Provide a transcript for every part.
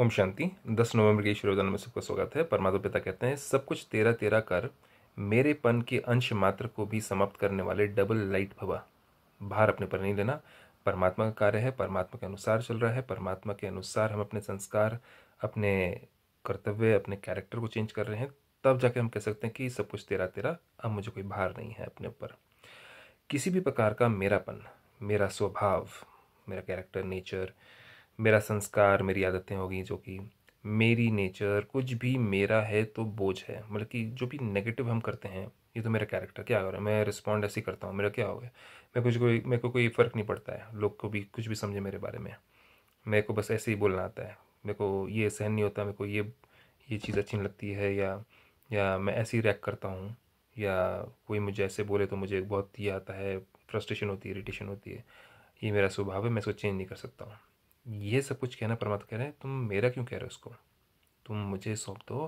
ओम शांति दस नवंबर के ईश्वर में सबका स्वागत है परमात्मा पिता कहते हैं सब कुछ तेरा तेरा कर मेरे पन के अंश मात्र को भी समाप्त करने वाले डबल लाइट भवा भार अपने पर नहीं लेना परमात्मा का कार्य है परमात्मा के अनुसार चल रहा है परमात्मा के अनुसार हम अपने संस्कार अपने कर्तव्य अपने कैरेक्टर को चेंज कर रहे हैं तब जाके हम कह सकते हैं कि सब कुछ तेरा तेरा अब मुझे कोई भार नहीं है अपने ऊपर किसी भी प्रकार का मेरापन मेरा स्वभाव मेरा कैरेक्टर नेचर मेरा संस्कार मेरी आदतें होगी जो कि मेरी नेचर कुछ भी मेरा है तो बोझ है मतलब कि जो भी नेगेटिव हम करते हैं ये तो मेरा कैरेक्टर क्या हो रहा है मैं रिस्पॉन्ड ऐसे करता हूँ मेरा क्या हो गया मैं कुछ कोई मेरे को कोई फ़र्क नहीं पड़ता है लोग को भी कुछ भी समझे मेरे बारे में मेरे को बस ऐसे ही बोलना आता है मेरे को ये सहन नहीं होता मेरे को ये ये चीज़ अच्छी नहीं लगती है या या मैं ऐसे ही रिएक्ट करता हूँ या कोई मुझे ऐसे बोले तो मुझे बहुत ये आता है फ्रस्ट्रेशन होती है इरीटेशन होती है ये मेरा स्वभाव है मैं इसको चेंज नहीं कर सकता हूँ ये सब कुछ कहना परमात्मा कह रहे हैं तुम मेरा क्यों कह रहे हो उसको तुम मुझे सौंप दो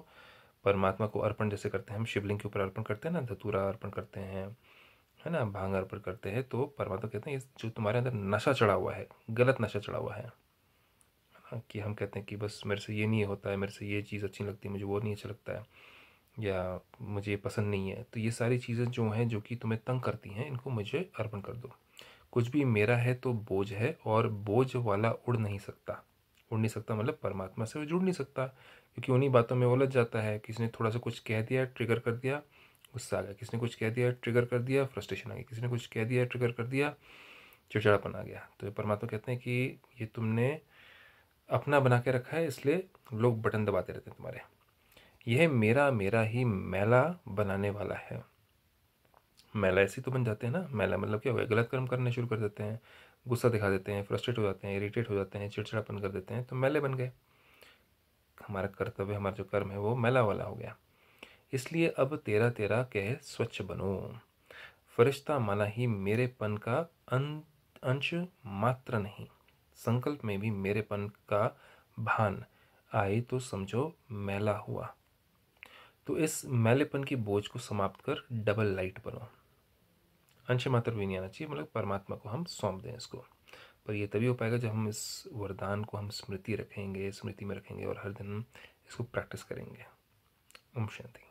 परमात्मा को अर्पण जैसे करते हैं हम शिवलिंग के ऊपर अर्पण करते हैं ना धतूरा अर्पण करते हैं है ना भांग अर्पण करते हैं तो परमात्मा कहते हैं जो तुम्हारे अंदर नशा चढ़ा हुआ है गलत नशा चढ़ा हुआ है ना कि हम कहते हैं कि बस मेरे से ये नहीं होता है मेरे से ये चीज़ अच्छी लगती है मुझे वो नहीं अच्छा लगता है या मुझे पसंद नहीं है तो ये सारी चीज़ें जो हैं जो कि तुम्हें तंग करती हैं इनको मुझे अर्पण कर दो कुछ भी मेरा है तो बोझ है और बोझ वाला उड़ नहीं सकता उड़ नहीं सकता मतलब परमात्मा से वो जुड़ नहीं सकता क्योंकि उन्हीं बातों में उलझ जाता है किसी ने थोड़ा सा कुछ कह दिया ट्रिगर कर दिया गुस्सा आ गया किसी ने कुछ कह दिया ट्रिगर कर दिया फ्रस्ट्रेशन आ गया किसी ने कुछ कह दिया ट्रिगर कर दिया चिड़चिड़ापन आ गया तो ये परमात्मा कहते हैं कि ये तुमने अपना बना के रखा है इसलिए लोग बटन दबाते रहते हैं तुम्हारे यह मेरा मेरा ही मैला बनाने वाला है मैला ऐसे तो बन जाते हैं ना मैला मतलब क्या हो गया गलत कर्म करने शुरू कर देते हैं गुस्सा दिखा देते हैं फ्रस्ट्रेट हो जाते हैं इरीटेट हो जाते हैं चिड़चिड़ापन कर देते हैं तो मैले बन गए हमारा कर्तव्य हमारा जो कर्म है वो मैला वाला हो गया इसलिए अब तेरा तेरा कह स्वच्छ बनो फरिश्ता माना ही मेरेपन का अं-, अंश मात्र नहीं संकल्प में भी मेरेपन का भान आए तो समझो मैला हुआ तो इस मैलेपन की बोझ को समाप्त कर डबल लाइट बनो अंश मात्र भी नहीं आना चाहिए मतलब परमात्मा को हम सौंप दें इसको पर ये तभी हो पाएगा जब हम इस वरदान को हम स्मृति रखेंगे स्मृति में रखेंगे और हर दिन इसको प्रैक्टिस करेंगे ओम शांति